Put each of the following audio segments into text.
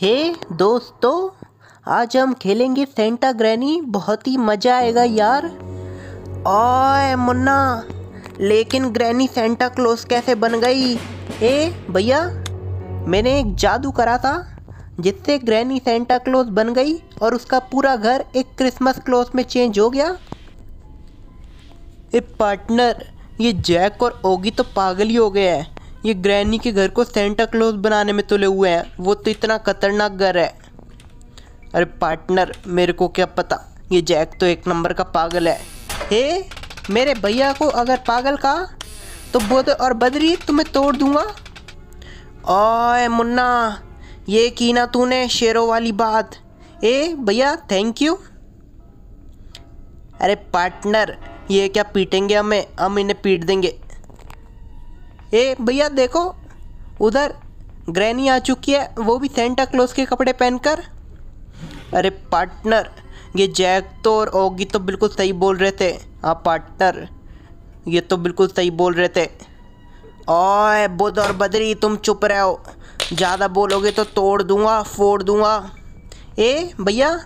हे दोस्तों आज हम खेलेंगे सेंटा ग्रैनी बहुत ही मज़ा आएगा यार ओए मुन्ना लेकिन ग्रैनी सेंटा क्लोज कैसे बन गई ए भैया मैंने एक जादू करा था जिससे ग्रैनी सेंटा क्लोज बन गई और उसका पूरा घर एक क्रिसमस क्लोज में चेंज हो गया ए पार्टनर ये जैक और ओगी तो पागल ही हो गया है ये ग्रैनी के घर को सेंटा क्लोज बनाने में तुले हुए हैं वो तो इतना खतरनाक घर है अरे पार्टनर मेरे को क्या पता ये जैक तो एक नंबर का पागल है हे मेरे भैया को अगर पागल कहा तो बोध और बदरी तुम्हें तोड़ दूंगा ओए मुन्ना ये की ना तूने शेरों वाली बात ए भैया थैंक यू अरे पार्टनर ये क्या पीटेंगे हमें हम इन्हें पीट देंगे ए भैया देखो उधर ग्रैनी आ चुकी है वो भी सेंटा क्लोज के कपड़े पहनकर अरे पार्टनर ये जैक तो और ओगी तो बिल्कुल सही बोल रहे थे हाँ पार्टनर ये तो बिल्कुल सही बोल रहे थे ओए बुध और बदरी तुम चुप रहे हो ज़्यादा बोलोगे तो तोड़ दूंगा फोड़ दूँगा ए भैया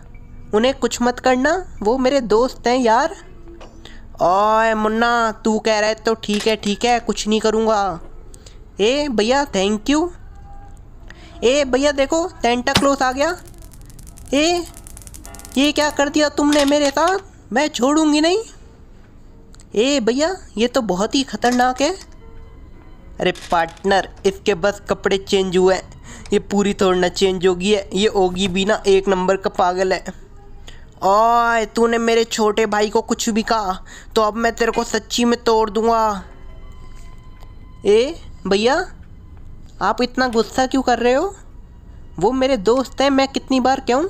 उन्हें कुछ मत करना वो मेरे दोस्त हैं यार ओए मुन्ना तू कह रहे तो ठीक है ठीक है कुछ नहीं करूँगा ए भैया थैंक यू ए भैया देखो टेंटा क्लोज आ गया ए ये क्या कर दिया तुमने मेरे साथ मैं छोड़ूंगी नहीं ए भैया ये तो बहुत ही ख़तरनाक है अरे पार्टनर इसके बस कपड़े चेंज हुए हैं ये पूरी थोड़ी चेंज होगी है ये होगी भी ना एक नंबर का पागल है ओए तूने मेरे छोटे भाई को कुछ भी कहा तो अब मैं तेरे को सच्ची में तोड़ दूंगा ए भैया आप इतना गुस्सा क्यों कर रहे हो वो मेरे दोस्त हैं मैं कितनी बार कहूँ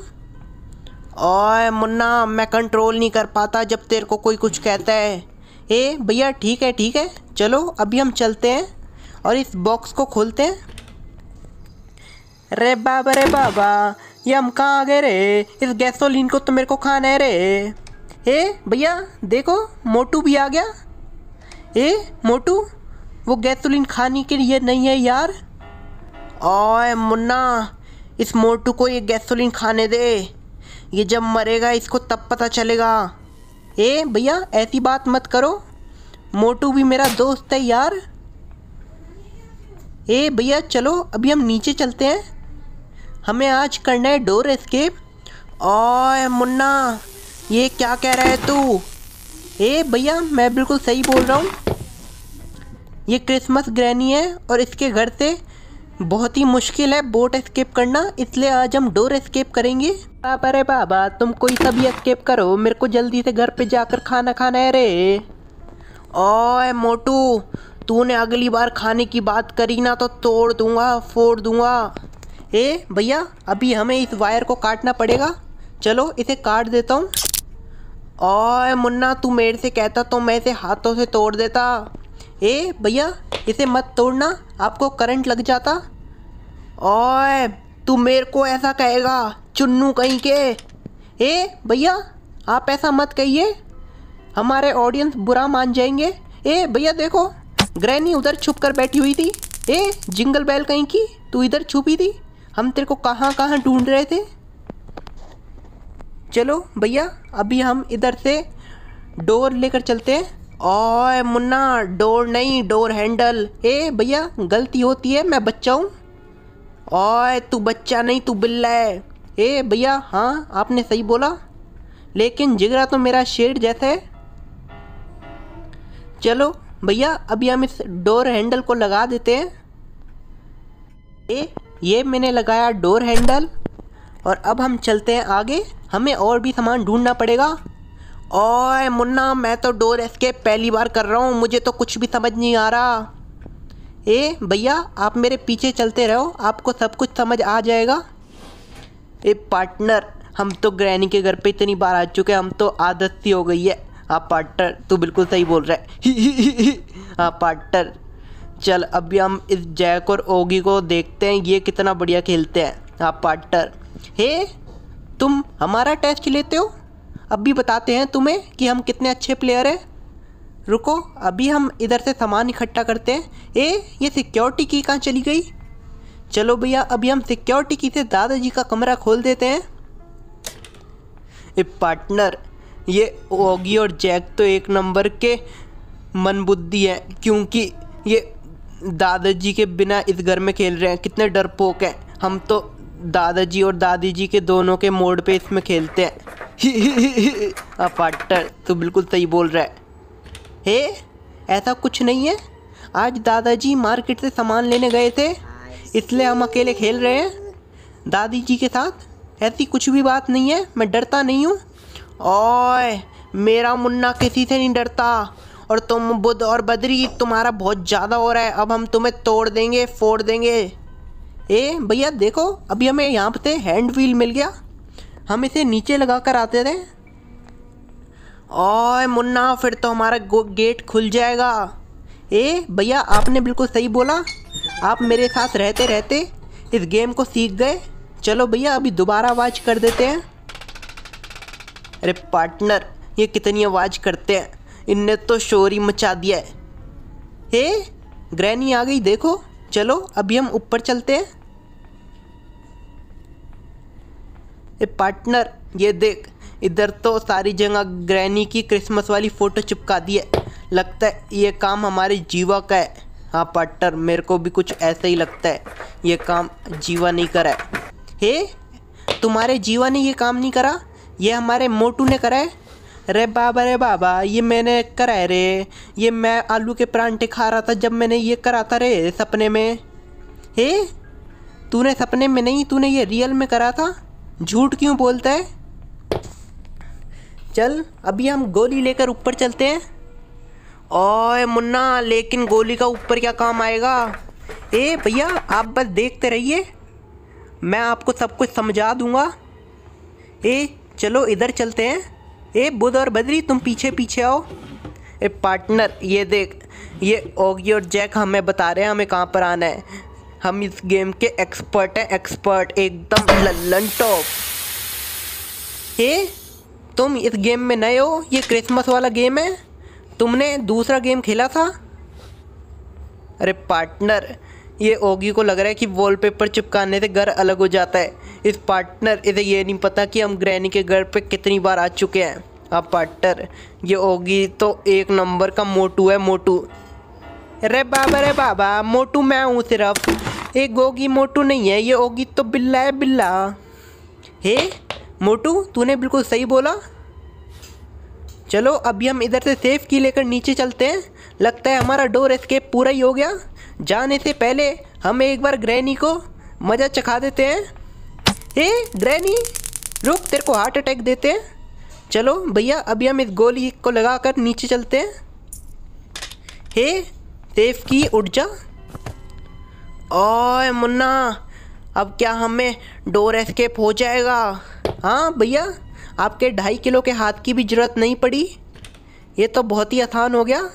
ओए मुन्ना मैं कंट्रोल नहीं कर पाता जब तेरे को कोई कुछ कहता है ए भैया ठीक है ठीक है चलो अभी हम चलते हैं और इस बॉक्स को खोलते हैं अरे बाबा रे बाबा ये हम कहाँ आ गए रे इस गैसोलीन को तो मेरे को खाना है रे ए भैया देखो मोटू भी आ गया ए मोटू वो गैसोलीन खाने के लिए नहीं है यार ओए मुन्ना इस मोटू को ये गैसोलीन खाने दे ये जब मरेगा इसको तब पता चलेगा ए भैया ऐसी बात मत करो मोटू भी मेरा दोस्त है यार ए भैया चलो अभी हम नीचे चलते हैं हमें आज करना है डोर एस्केप ओए मुन्ना ये क्या कह रहा है तू ए भैया मैं बिल्कुल सही बोल रहा हूँ ये क्रिसमस ग्रैनी है और इसके घर से बहुत ही मुश्किल है बोट एस्केप करना इसलिए आज हम डोर एस्केप करेंगे बाबा रे बाबा तुम कोई सा भी एस्केप करो मेरे को जल्दी से घर पे जाकर खाना खाना है रे ओए मोटू तूने अगली बार खाने की बात करी ना तो तोड़ दूंगा फोड़ दूंगा ए भैया अभी हमें इस वायर को काटना पड़ेगा चलो इसे काट देता हूँ और मुन्ना तू मेरे से कहता तो मैं इसे हाथों से तोड़ देता ए भैया इसे मत तोड़ना आपको करंट लग जाता और तू मेरे को ऐसा कहेगा चुन्नू कहीं के ए भैया आप ऐसा मत कहिए हमारे ऑडियंस बुरा मान जाएंगे ए भैया देखो ग्रैनी उधर छुप कर बैठी हुई थी ए जिंगल बैल कहीं की तू इधर छुपी थी हम तेरे को कहाँ कहाँ ढूंढ रहे थे चलो भैया अभी हम इधर से डोर लेकर चलते हैं ओए मुन्ना डोर नहीं डोर हैंडल ए भैया गलती होती है मैं बच्चा हूँ ओए तू बच्चा नहीं तू बिल्ला है ए भैया हाँ आपने सही बोला लेकिन जिगरा तो मेरा शेर जैसा है चलो भैया अभी हम इस डोर हैंडल को लगा देते हैं ए ये मैंने लगाया डोर हैंडल और अब हम चलते हैं आगे हमें और भी सामान ढूंढना पड़ेगा ओए मुन्ना मैं तो डोर एस्केप पहली बार कर रहा हूँ मुझे तो कुछ भी समझ नहीं आ रहा ए भैया आप मेरे पीछे चलते रहो आपको सब कुछ समझ आ जाएगा ए पार्टनर हम तो ग्रैनी के घर पे इतनी बार आ चुके हम तो आदत सी हो गई है हाँ पार्टनर तू बिल्कुल सही बोल रहा है हाँ पार्टनर चल अभी हम इस जैक और ओगी को देखते हैं ये कितना बढ़िया खेलते हैं आप पार्टनर हे तुम हमारा टेस्ट लेते हो अभी बताते हैं तुम्हें कि हम कितने अच्छे प्लेयर हैं रुको अभी हम इधर से सामान इकट्ठा करते हैं ए ये सिक्योरिटी की कहाँ चली गई चलो भैया अभी हम सिक्योरिटी की से दादाजी का कमरा खोल देते हैं ए पार्टनर ये ओगी और जैक तो एक नंबर के मनबुद्धि है क्योंकि ये दादाजी के बिना इस घर में खेल रहे हैं कितने डरपोक हैं हम तो दादाजी और दादी जी के दोनों के मोड पे इसमें खेलते हैं हाँ तो तू बिल्कुल सही बोल रहा है हे ऐसा कुछ नहीं है आज दादाजी मार्केट से सामान लेने गए थे इसलिए हम अकेले खेल रहे हैं दादी जी के साथ ऐसी कुछ भी बात नहीं है मैं डरता नहीं हूँ ओए मेरा मुन्ना किसी से नहीं डरता और तुम बुध और बद्री तुम्हारा बहुत ज़्यादा हो रहा है अब हम तुम्हें तोड़ देंगे फोड़ देंगे ए भैया देखो अभी हमें यहाँ पे हैंड व्हील मिल गया हम इसे नीचे लगा कर आते थे ओए मुन्ना फिर तो हमारा गेट खुल जाएगा ए भैया आपने बिल्कुल सही बोला आप मेरे साथ रहते रहते इस गेम को सीख गए चलो भैया अभी दोबारा आवाज़ कर देते हैं अरे पार्टनर ये कितनी आवाज़ करते हैं इनने तो शोरी मचा दिया है हे ग्रैनी आ गई देखो चलो अभी हम ऊपर चलते हैं ए पार्टनर ये देख इधर तो सारी जगह ग्रैनी की क्रिसमस वाली फ़ोटो चिपका दी है लगता है ये काम हमारे जीवा का है हाँ पार्टनर मेरे को भी कुछ ऐसा ही लगता है ये काम जीवा नहीं करा है हे तुम्हारे जीवा ने ये काम नहीं करा ये हमारे मोटू ने करा है अरे बाबा रे बाबा ये मैंने करा है रे ये मैं आलू के परांठे खा रहा था जब मैंने ये करा था रे सपने में हे तूने सपने में नहीं तूने ये रियल में करा था झूठ क्यों बोलता है चल अभी हम गोली लेकर ऊपर चलते हैं ओए मुन्ना लेकिन गोली का ऊपर क्या काम आएगा ए भैया आप बस देखते रहिए मैं आपको सब कुछ समझा दूंगा ए चलो इधर चलते हैं ए बुध और बद्री तुम पीछे पीछे आओ ए पार्टनर ये देख ये ओगी और जैक हमें बता रहे हैं हमें कहाँ पर आना है हम इस गेम के एक्सपर्ट हैं एक्सपर्ट एकदम लल्लन टॉप ए तुम इस गेम में नए हो ये क्रिसमस वाला गेम है तुमने दूसरा गेम खेला था अरे पार्टनर ये ओगी को लग रहा है कि वॉलपेपर चिपकाने से घर अलग हो जाता है इस पार्टनर इसे ये नहीं पता कि हम ग्रैनी के घर पे कितनी बार आ चुके हैं अब पार्टनर ये ओगी तो एक नंबर का मोटू है मोटू अरे बाबा रे बाबा मोटू मैं हूँ सिर्फ एक गोगी मोटू नहीं है ये ओगी तो बिल्ला है बिल्ला हे मोटू तूने बिल्कुल सही बोला चलो अभी हम इधर से सेफ की लेकर नीचे चलते हैं लगता है हमारा डोर एस्केप पूरा ही हो गया जाने से पहले हम एक बार ग्रैनी को मज़ा चखा देते हैं हे ग्रैनी रुक तेरे को हार्ट अटैक देते हैं चलो भैया अभी हम इस गोली को लगा कर नीचे चलते हैं हे सेफ की उठ जा ओए मुन्ना अब क्या हमें डोर एस्केप हो जाएगा हाँ भैया आपके ढाई किलो के हाथ की भी ज़रूरत नहीं पड़ी ये तो बहुत ही आसान हो गया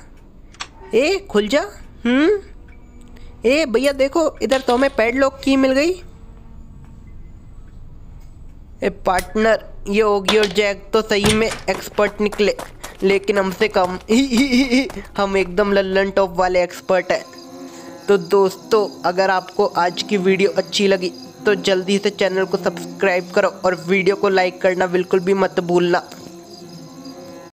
ए खुल जा हम्म ए भैया देखो इधर तो हमें लॉक की मिल गई ए पार्टनर ये होगी और जैक तो सही में एक्सपर्ट निकले लेकिन हमसे कम ही ही ही हम एकदम लल्लन टॉप वाले एक्सपर्ट हैं तो दोस्तों अगर आपको आज की वीडियो अच्छी लगी तो जल्दी से चैनल को सब्सक्राइब करो और वीडियो को लाइक करना बिल्कुल भी मत भूलना